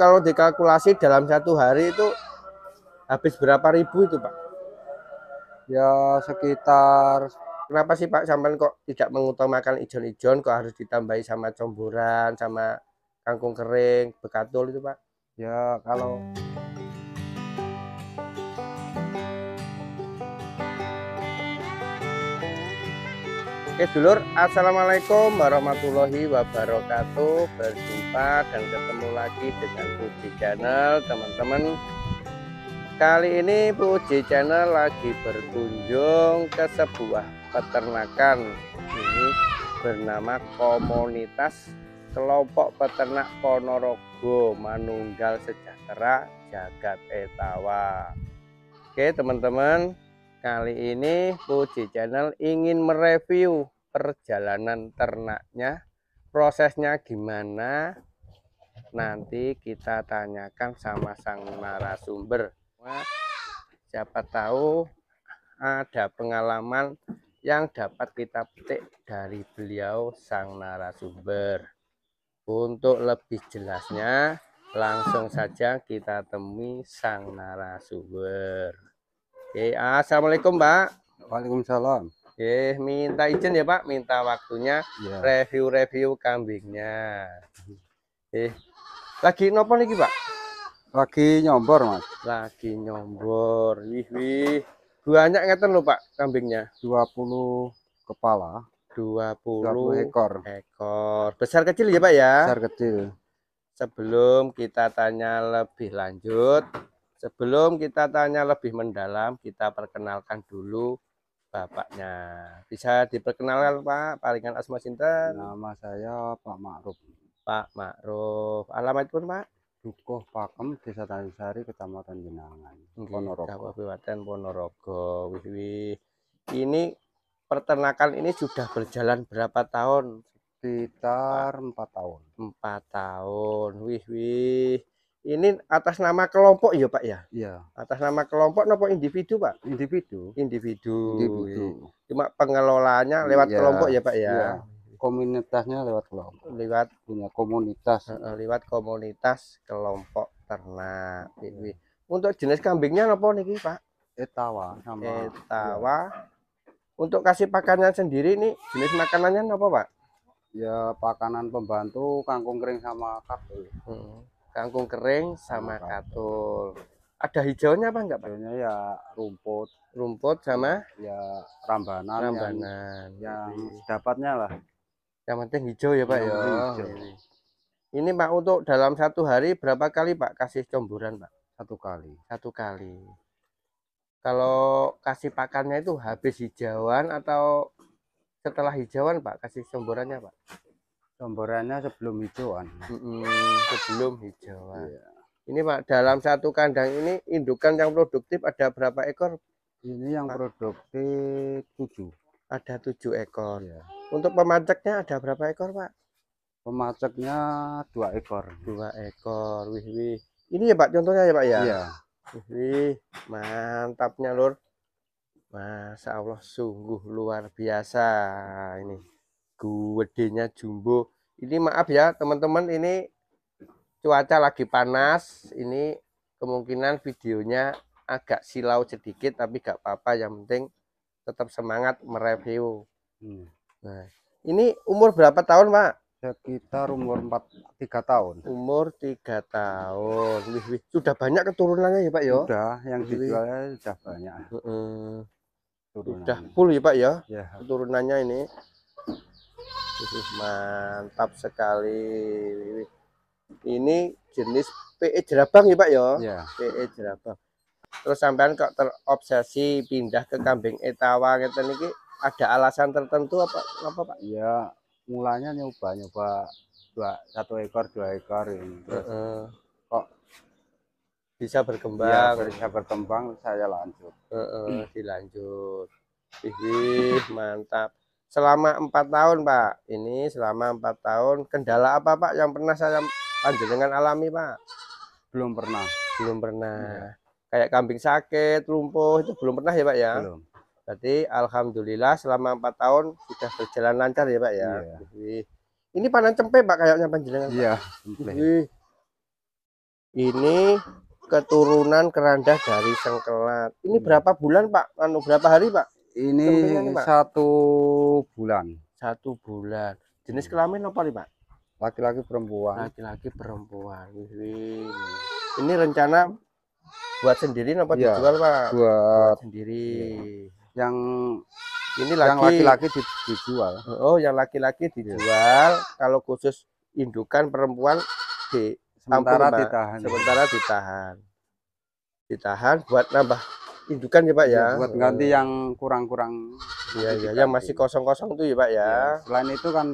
kalau dikalkulasi dalam satu hari itu habis berapa ribu itu Pak? Ya sekitar kenapa sih Pak sampean kok tidak mengutamakan ijon-ijon kok harus ditambahi sama comboran sama kangkung kering bekatul itu Pak ya kalau Oke dulur, Assalamualaikum warahmatullahi wabarakatuh Berjumpa dan ketemu lagi dengan Puji Channel teman-teman Kali ini Puji Channel lagi berkunjung ke sebuah peternakan Ini bernama Komunitas Kelompok Peternak Ponorogo Manunggal Sejahtera Jagat Etawa Oke teman-teman Kali ini Puji Channel ingin mereview perjalanan ternaknya, prosesnya gimana. Nanti kita tanyakan sama sang narasumber. siapa tahu ada pengalaman yang dapat kita petik dari beliau sang narasumber. Untuk lebih jelasnya, langsung saja kita temui sang narasumber. Oke, ah, assalamualaikum Pak. Waalaikumsalam. Eh minta izin ya Pak, minta waktunya iya. review-review ya. kambingnya. Eh, lagi nopo lagi Pak? Lagi nyombor Mas. Lagi nyombor. Wih wih. Banyak ngeten lho Pak kambingnya. 20 kepala. 20, 20 ekor. Ekor. Besar kecil ya Pak ya? Besar kecil. Sebelum kita tanya lebih lanjut, Sebelum kita tanya lebih mendalam, kita perkenalkan dulu bapaknya. Bisa diperkenalkan Pak, palingan asma sinten? Nama saya Pak Ma'ruf. Pak Ma'ruf. Alamat pun Pak? Dukuh Pakem, Desa Tanjungsari, Kecamatan Jenangan, Kabupaten Ponorogo. Wih, wih. Ini peternakan ini sudah berjalan berapa tahun? Sekitar empat tahun. Empat tahun. Wih, wih ini atas nama kelompok ya pak ya iya atas nama kelompok nopo individu pak individu individu, individu. cuma pengelolanya lewat ya. kelompok ya pak ya, ya. komunitasnya lewat kelompok lewat punya komunitas lewat komunitas kelompok ternak iya. ini untuk jenis kambingnya nopo niki pak etawa sama etawa untuk kasih pakannya sendiri nih jenis makanannya nopo pak ya pakanan pembantu kangkung kering sama kafe hmm kangkung kering sama katul. Ada hijaunya apa enggak, Pak? Hijaunya ya rumput, rumput sama ya rambanan. Rambanan. Yang, yang dapatnya lah. Yang penting hijau ya, Pak ya. Hijau. Ini. Pak untuk dalam satu hari berapa kali Pak kasih comburan, Pak? Satu kali. Satu kali. Kalau kasih pakannya itu habis hijauan atau setelah hijauan Pak kasih comburannya Pak? Gambarannya sebelum hijauan. Mm -mm, sebelum hijauan. Iya. Ini Pak, dalam satu kandang ini indukan yang produktif ada berapa ekor? Ini yang Pak? produktif tujuh. Ada tujuh ekor. Iya. Untuk pemacaknya ada berapa ekor, Pak? Pemacaknya dua ekor. Dua ekor. Wih, wih. Ini ya Pak contohnya ya Pak ya. Iya. Wih, wih. mantapnya Lur. Masya Allah sungguh luar biasa ini gedenya jumbo ini maaf ya teman-teman ini cuaca lagi panas ini kemungkinan videonya agak silau sedikit tapi gak apa-apa yang penting tetap semangat mereview hmm. nah ini umur berapa tahun pak sekitar umur 4 tiga tahun umur tiga tahun wih, wih. sudah banyak keturunannya ya pak ya sudah yang wih. dijualnya sudah banyak hmm. sudah full ya pak ya, ya. keturunannya ini mantap sekali. Ini jenis PE jerabang ya Pak ya? Yeah. PE jerabang. Terus sampean kok terobsesi pindah ke kambing etawa gitu niki ada alasan tertentu apa apa Pak? Iya, mulanya nyoba-nyoba dua satu ekor dua ekor ini. -uh. kok bisa berkembang, ya, bisa berkembang saya lanjut. Uh -uh, dilanjut. Ih, mantap selama empat tahun Pak ini selama empat tahun kendala apa Pak yang pernah saya panjenengan alami Pak belum pernah belum pernah ya. kayak kambing sakit lumpuh itu belum pernah ya Pak ya belum berarti Alhamdulillah selama empat tahun sudah berjalan lancar ya Pak ya, ya. ini panen cempe Pak kayaknya panjenengan iya ini keturunan keranda dari sengkelat ini iya. berapa bulan Pak anu berapa hari Pak ini satu bulan. Satu bulan. Jenis hmm. kelamin apa nih Pak? Laki-laki perempuan. Laki-laki perempuan. ini. Ini rencana buat sendiri apa ya, dijual Pak? Buat, buat sendiri. Ya. Yang ini laki, laki dijual. Oh, yang laki-laki iya. dijual. Ya. Kalau khusus indukan perempuan di sementara ampun, ditahan. Sementara ditahan. Ditahan buat nambah indukan ya Pak ya. ya buat ganti iya. yang kurang-kurang. Iya iya yang masih kosong-kosong tuh ya Pak ya. ya. Selain itu kan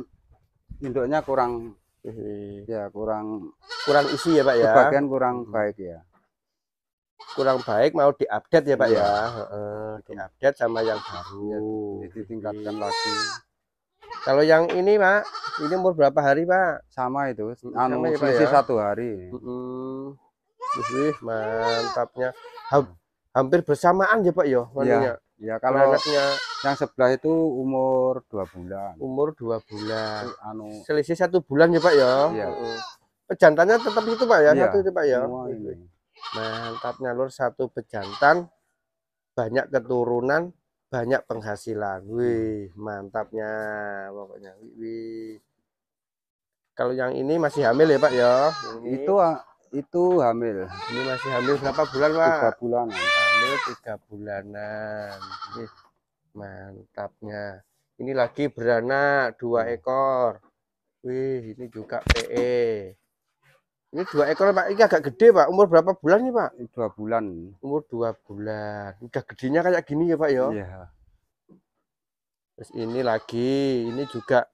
induknya kurang ya kurang kurang isi ya Pak ya. bagian kurang hmm. baik ya. Kurang baik mau diupdate ya Pak iya. ya. ya. Uh, diupdate sama yang baru. Ya, ditingkatkan iya. lagi. Kalau yang ini Pak, ini umur berapa hari Pak? Sama itu, anu sama ya, ya? satu hari. hmm. mantapnya hampir bersamaan ya Pak ya Ya, kalau anaknya yang sebelah itu umur dua bulan. Umur dua bulan. Anu selisih satu bulan ya Pak ya. Iya. Pejantannya tetap itu Pak ya, ya. satu itu Pak ya. Mantap nyalur satu pejantan banyak keturunan, banyak penghasilan. Wih, mantapnya pokoknya. Wih. Kalau yang ini masih hamil ya Pak ya. Ini. Itu itu hamil ini masih hamil berapa bulan pak tiga bulan hamil tiga bulanan Ih, mantapnya ini lagi beranak dua hmm. ekor wih ini juga PE ini dua ekor pak ini agak gede pak umur berapa bulan nih pak dua bulan umur dua bulan udah gedenya kayak gini ya pak ya iya. terus ini lagi ini juga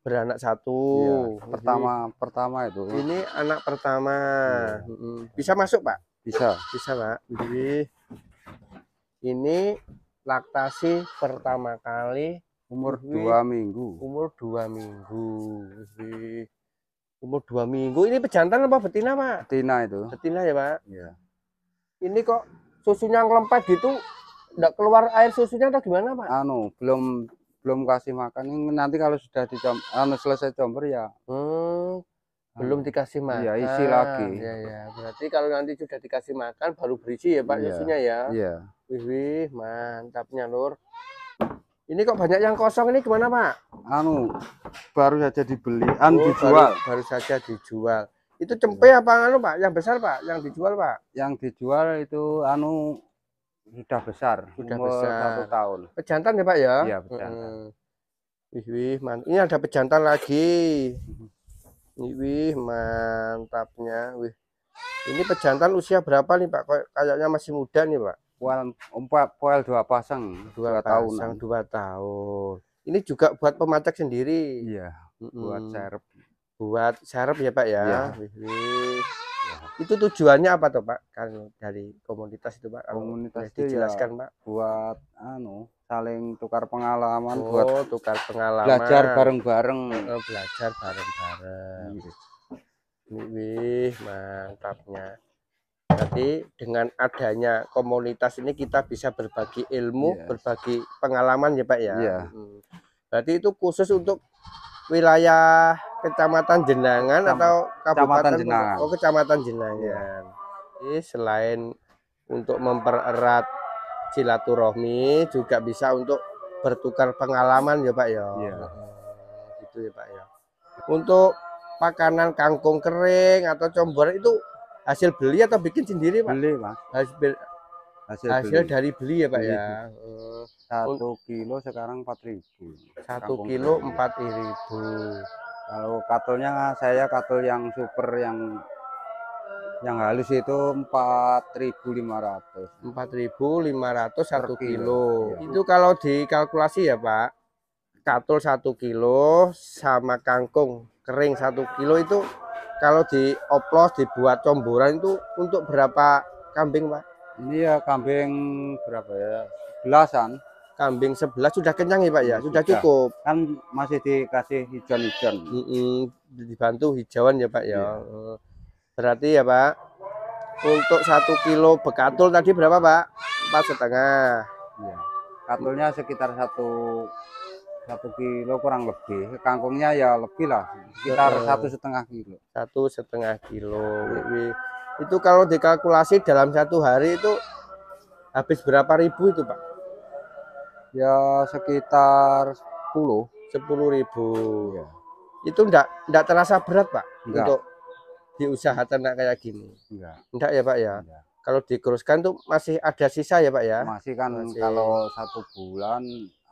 beranak satu. Iya, pertama ini. pertama itu. Ini anak pertama. Hmm. Bisa masuk, Pak? Bisa. Bisa, Pak. Jadi ini laktasi pertama kali umur dua minggu. Umur dua minggu. Jadi, umur dua minggu. Ini pejantan apa betina, Pak? Betina itu. Betina ya, Pak? Iya. Ini kok susunya ngelompat gitu enggak keluar air susunya atau gimana, Pak? Anu, belum belum kasih makan ini nanti kalau sudah dicom anu selesai jomber ya hmm, belum anu. dikasih iya, makan ya isi lagi ya ya berarti kalau nanti sudah dikasih makan baru berisi ya pak ya. isinya ya iya wih, wih mantapnya lur ini kok banyak yang kosong ini gimana pak anu baru saja dibeli an oh, dijual baru, baru saja dijual itu cempe ya. apa anu pak yang besar pak yang dijual pak yang dijual itu anu sudah besar sudah umur besar satu tahun pejantan ya pak ya iya pejantan hmm. wih wih ini ada pejantan lagi mm-hmm. wih, wih mantapnya wih ini pejantan usia berapa nih pak kayaknya masih muda nih pak poel empat poel dua pasang dua, dua pasang tahun dua tahun ini juga buat pemacak sendiri iya mm hmm. buat serep buat serep ya pak ya, ya. Wih, wih. Itu tujuannya apa tuh Pak? Kan dari komunitas itu Pak. Komunitas itu ya dijelaskan ya, Pak. Buat anu saling tukar pengalaman oh, buat tukar pengalaman. Belajar bareng-bareng. Oh, belajar bareng-bareng. Iya. Wih, mantapnya. Jadi dengan adanya komunitas ini kita bisa berbagi ilmu, yes. berbagi pengalaman ya Pak ya. Yeah. Hmm. Berarti itu khusus untuk wilayah Kecamatan Jenangan atau Kabupaten Jenangan. Oh, Kecamatan Jenangan. Jadi selain untuk mempererat silaturahmi juga bisa untuk bertukar pengalaman ya Pak ya. Iya. Itu ya Pak ya. Untuk pakanan kangkung kering atau combor itu hasil beli atau bikin sendiri Pak? Beli Pak. Hasil hasil, hasil beli. dari beli ya Pak beli. ya. Hmm. Satu kilo sekarang empat ribu. Satu kilo empat ribu. Kalau katulnya saya katul yang super yang yang halus itu empat empat ribu lima ratus 4.500. 4.500 1 kilo. kilo. Ya. Itu kalau dikalkulasi ya, Pak. Katul satu kilo sama kangkung kering satu kilo itu kalau di oplos dibuat comboran itu untuk berapa kambing, Pak? Ini ya kambing berapa ya? Belasan kambing sebelah sudah kenyang ya Pak ya sudah, sudah. cukup kan masih dikasih hijau-hijauan mm -mm, dibantu hijauan ya Pak ya yeah. Oh. berarti ya Pak untuk satu kilo bekatul tadi berapa Pak empat setengah yeah. katulnya sekitar satu satu kilo kurang lebih kangkungnya ya lebih lah sekitar satu setengah kilo satu setengah kilo itu kalau dikalkulasi dalam satu hari itu habis berapa ribu itu Pak Ya sekitar 10. sepuluh ribu. Ya. Itu enggak enggak terasa berat, Pak, enggak. untuk usaha ternak kayak gini. Enggak. Enggak ya, Pak ya? Enggak. Kalau dikeruskan tuh masih ada sisa ya, Pak ya? Masih kan masih. kalau satu bulan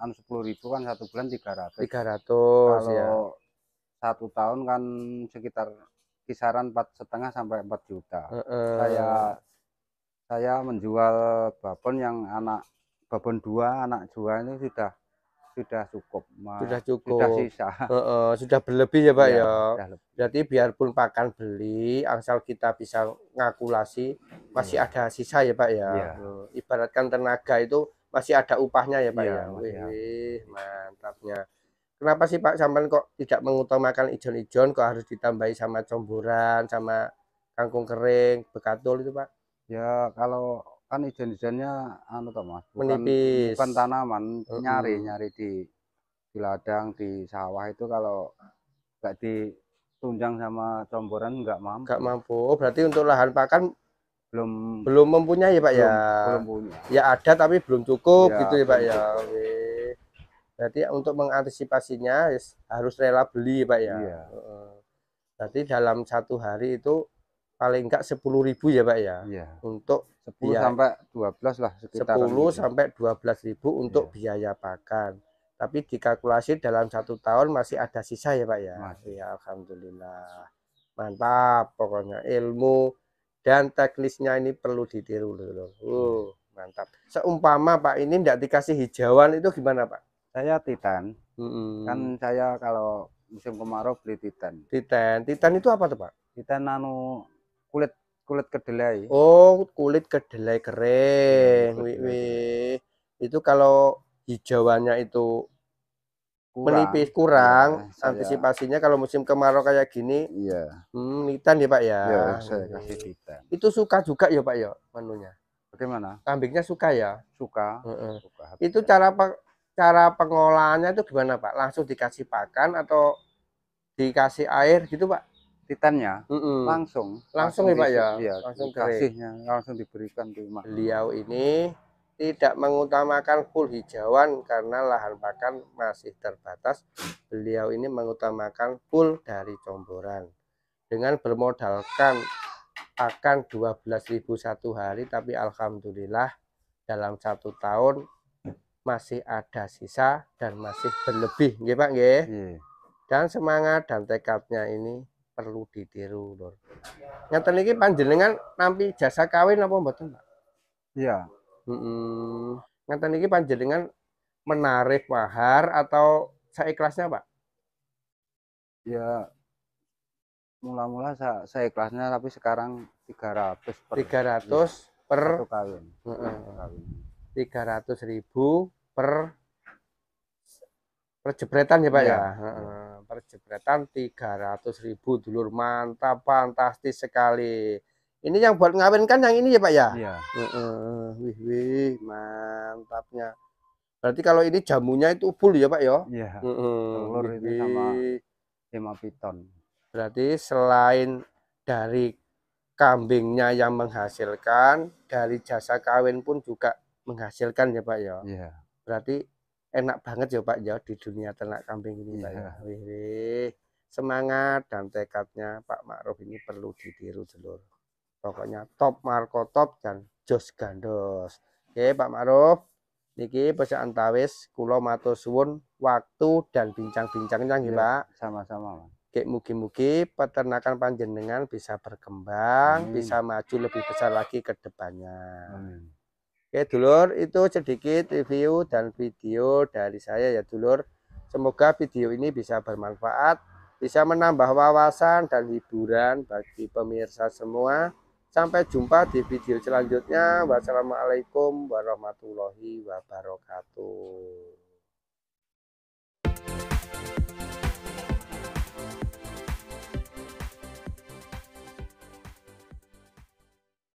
kan sepuluh ribu kan satu bulan tiga ratus tiga ratus ya satu tahun kan sekitar kisaran empat setengah sampai empat juta uh, uh. saya saya menjual babon yang anak babon dua anak dua ini sudah sudah cukup sudah cukup sudah sisa uh, uh, sudah berlebih ya pak iya, ya, ya. jadi biarpun pakan beli asal kita bisa ngakulasi masih ya. ada sisa ya pak ya, ya. ibaratkan tenaga itu masih ada upahnya ya pak iya, ya, ya. Wih, ya. mantapnya kenapa sih pak sampean kok tidak mengutamakan ijon-ijon kok harus ditambahi sama comburan sama kangkung kering bekatul itu pak ya kalau kan ijen-ijennya anu toh Mas, bukan, menipis. bukan tanaman, nyari-nyari di di ladang, di sawah itu kalau nggak ditunjang sama comboran nggak mampu. Nggak mampu. Oh, berarti untuk lahan pakan belum belum mempunyai ya Pak ya? belum, ya. Belum punya. Ya ada tapi belum cukup ya, gitu ya Pak ya. Berarti untuk mengantisipasinya harus rela beli Pak ya. Iya. Berarti dalam satu hari itu paling enggak sepuluh ribu ya Pak ya. Iya. Untuk 10 iya. sampai sampai 12 lah sekitar 10 ini. Gitu. sampai 12 ribu untuk iya. biaya pakan. Tapi dikalkulasi dalam satu tahun masih ada sisa ya Pak ya. Masih. Ya alhamdulillah. Mantap pokoknya ilmu dan teknisnya ini perlu ditiru dulu. Uh, hmm. mantap. Seumpama Pak ini tidak dikasih hijauan itu gimana Pak? Saya titan. Mm -hmm. Kan saya kalau musim kemarau beli titan. Titan. Titan itu apa tuh Pak? Titan nano kulit kulit kedelai. Oh, kulit kedelai kering. Hmm, wih, Itu kalau hijauannya itu kurang. menipis kurang, ya, antisipasinya kalau musim kemarau kayak gini. Iya. Hmm, litan ya, Pak ya. Iya, saya kasih Itu suka juga ya, Pak ya, menunya. Bagaimana? Kambingnya suka ya? Suka. Mm -hmm. suka itu cara cara pengolahannya itu gimana, Pak? Langsung dikasih pakan atau dikasih air gitu, Pak? titannya mm -mm. langsung langsung ya Pak ya iya, langsung kasihnya langsung diberikan di rumah beliau ini tidak mengutamakan full hijauan karena lahan pakan masih terbatas beliau ini mengutamakan full dari comboran dengan bermodalkan akan 12.000 satu hari tapi Alhamdulillah dalam satu tahun masih ada sisa dan masih berlebih nggih Pak nggih. Iya. Dan semangat dan tekadnya ini perlu ditiru lur ngeten iki panjenengan nampi jasa kawin apa mboten Pak iya mm -mm. ngeten iki panjenengan menarik mahar atau seikhlasnya Pak Iya. mula-mula saya, ikhlasnya tapi sekarang 300 per Tiga ratus iya, per satu kawin. Tiga ratus ribu per per ya Pak ya. ya jepretan 300 ribu dulur mantap fantastis sekali ini yang buat ngawinkan yang ini ya Pak ya iya uh, uh, wih wih mantapnya berarti kalau ini jamunya itu full ya Pak ya iya uh, uh, telur wih, ini sama 5 piton berarti selain dari kambingnya yang menghasilkan dari jasa kawin pun juga menghasilkan ya Pak ya iya berarti enak banget ya Pak ya di dunia ternak kambing ini Pak ya. Iya. Wih, wih. Semangat dan tekadnya Pak Ma'ruf ini perlu ditiru dulu. Pokoknya top Marco top dan jos gandos. Oke Pak Ma'ruf, niki pesan antawis kula matur waktu dan bincang-bincangnya nggih ya, Pak. Sama-sama Pak. mugi-mugi peternakan panjenengan bisa berkembang, Amin. bisa maju lebih besar lagi ke depannya. Amin. Oke dulur itu sedikit review dan video dari saya ya dulur Semoga video ini bisa bermanfaat Bisa menambah wawasan dan hiburan bagi pemirsa semua Sampai jumpa di video selanjutnya Wassalamualaikum warahmatullahi wabarakatuh